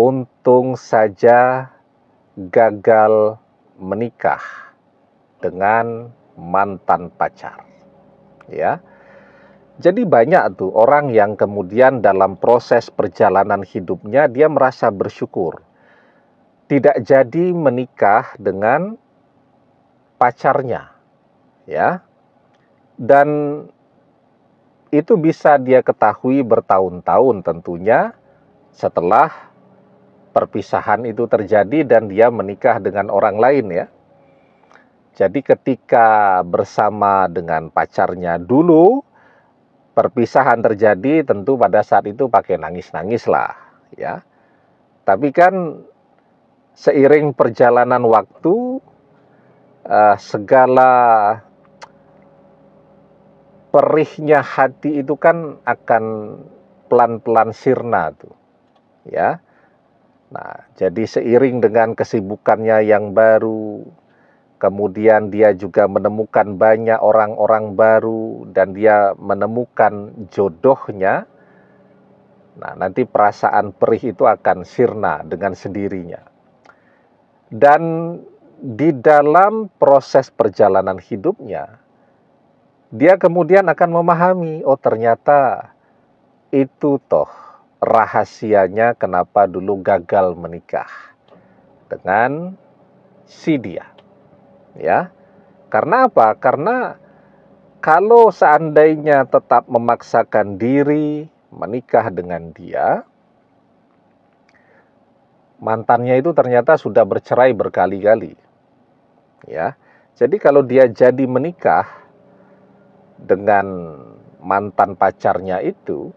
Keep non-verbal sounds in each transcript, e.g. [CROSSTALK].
untung saja gagal menikah dengan mantan pacar. Ya. Jadi banyak tuh orang yang kemudian dalam proses perjalanan hidupnya dia merasa bersyukur tidak jadi menikah dengan pacarnya. Ya. Dan itu bisa dia ketahui bertahun-tahun tentunya setelah perpisahan itu terjadi dan dia menikah dengan orang lain ya. Jadi ketika bersama dengan pacarnya dulu perpisahan terjadi tentu pada saat itu pakai nangis-nangis lah ya. Tapi kan seiring perjalanan waktu eh, segala perihnya hati itu kan akan pelan-pelan sirna tuh ya Nah, jadi seiring dengan kesibukannya yang baru, kemudian dia juga menemukan banyak orang-orang baru dan dia menemukan jodohnya. Nah, nanti perasaan perih itu akan sirna dengan sendirinya. Dan di dalam proses perjalanan hidupnya, dia kemudian akan memahami, oh ternyata itu toh rahasianya kenapa dulu gagal menikah dengan si dia. Ya. Karena apa? Karena kalau seandainya tetap memaksakan diri menikah dengan dia, mantannya itu ternyata sudah bercerai berkali-kali. Ya. Jadi kalau dia jadi menikah dengan mantan pacarnya itu,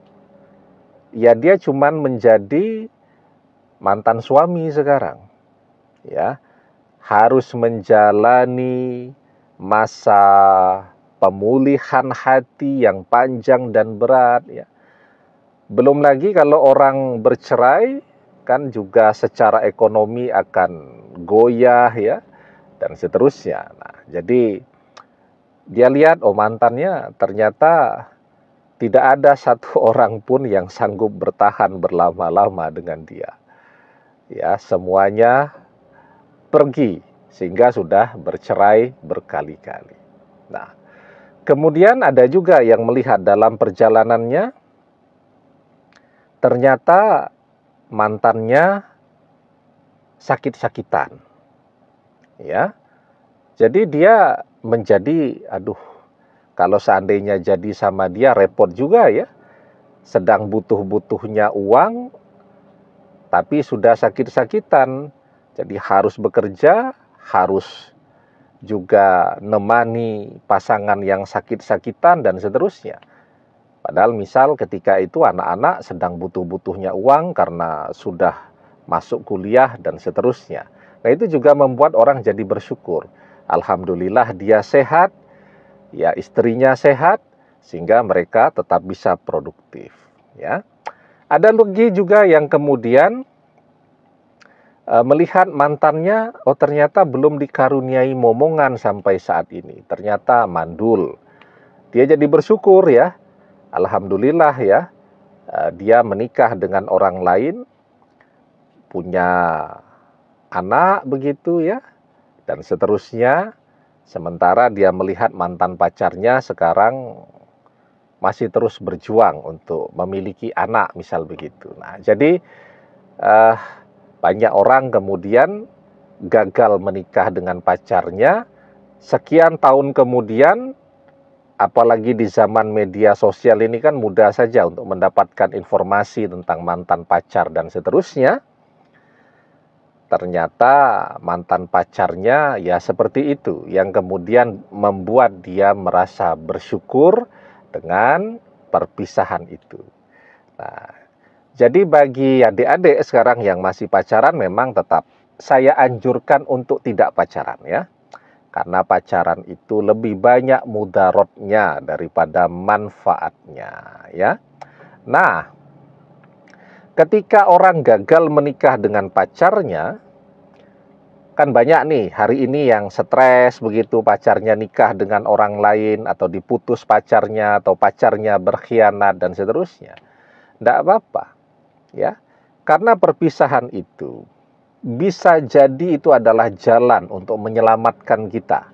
ya dia cuman menjadi mantan suami sekarang. Ya. Harus menjalani masa pemulihan hati yang panjang dan berat ya. Belum lagi kalau orang bercerai kan juga secara ekonomi akan goyah ya dan seterusnya. Nah, jadi dia lihat oh mantannya ternyata tidak ada satu [LAUGHS] orang pun yang sanggup bertahan berlama-lama dengan dia. Ya, semuanya pergi sehingga sudah bercerai berkali-kali. Nah, kemudian ada juga yang melihat dalam perjalanannya ternyata mantannya sakit-sakitan. Ya. Jadi dia menjadi aduh kalau seandainya jadi sama dia repot juga ya. Sedang butuh-butuhnya uang tapi sudah sakit-sakitan. Jadi harus bekerja, harus juga nemani pasangan yang sakit-sakitan dan seterusnya. Padahal misal ketika itu anak-anak sedang butuh-butuhnya uang karena sudah masuk kuliah dan seterusnya. Nah itu juga membuat orang jadi bersyukur. Alhamdulillah dia sehat, ya istrinya sehat sehingga mereka tetap bisa produktif ya. Ada lagi juga yang kemudian e, melihat mantannya oh ternyata belum dikaruniai momongan sampai saat ini. Ternyata mandul. Dia jadi bersyukur ya. Alhamdulillah ya. E, dia menikah dengan orang lain punya anak begitu ya dan seterusnya Sementara dia melihat mantan pacarnya sekarang masih terus berjuang untuk memiliki anak, misal begitu. Nah, jadi eh, banyak orang kemudian gagal menikah dengan pacarnya. Sekian tahun kemudian, apalagi di zaman media sosial ini kan mudah saja untuk mendapatkan informasi tentang mantan pacar dan seterusnya ternyata mantan pacarnya ya seperti itu yang kemudian membuat dia merasa bersyukur dengan perpisahan itu. Nah, jadi bagi adik-adik sekarang yang masih pacaran memang tetap saya anjurkan untuk tidak pacaran ya. Karena pacaran itu lebih banyak mudaratnya daripada manfaatnya ya. Nah, ketika orang gagal menikah dengan pacarnya, kan banyak nih hari ini yang stres begitu pacarnya nikah dengan orang lain atau diputus pacarnya atau pacarnya berkhianat dan seterusnya. Tidak apa-apa. Ya. Karena perpisahan itu bisa jadi itu adalah jalan untuk menyelamatkan kita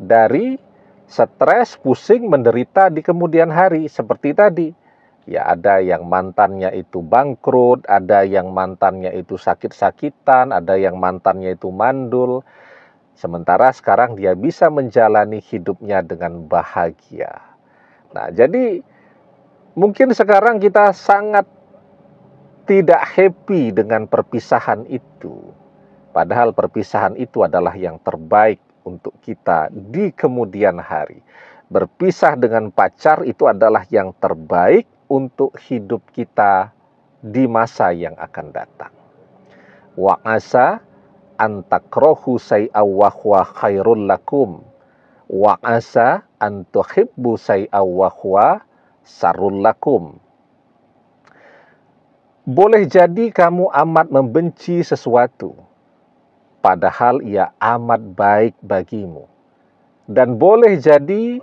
dari stres, pusing, menderita di kemudian hari seperti tadi ya ada yang mantannya itu bangkrut, ada yang mantannya itu sakit-sakitan, ada yang mantannya itu mandul. Sementara sekarang dia bisa menjalani hidupnya dengan bahagia. Nah, jadi mungkin sekarang kita sangat tidak happy dengan perpisahan itu. Padahal perpisahan itu adalah yang terbaik untuk kita di kemudian hari. Berpisah dengan pacar itu adalah yang terbaik untuk hidup kita di masa yang akan datang. Wa asa antakrohu say'awwahwa khairul lakum. Wa asa antuhibbu say'awwahwa sarul lakum. Boleh jadi kamu amat membenci sesuatu, padahal ia amat baik bagimu. Dan boleh jadi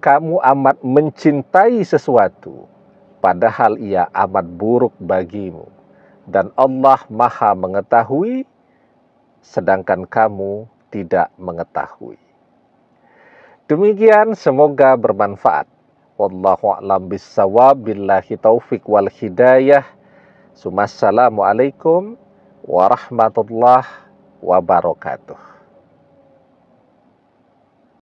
kamu amat mencintai sesuatu, padahal ia amat buruk bagimu. Dan Allah Maha Mengetahui, sedangkan kamu tidak mengetahui. Demikian semoga bermanfaat. Wallahu a'lam bissawab billahi taufik wal hidayah. Assalamualaikum warahmatullahi wabarakatuh.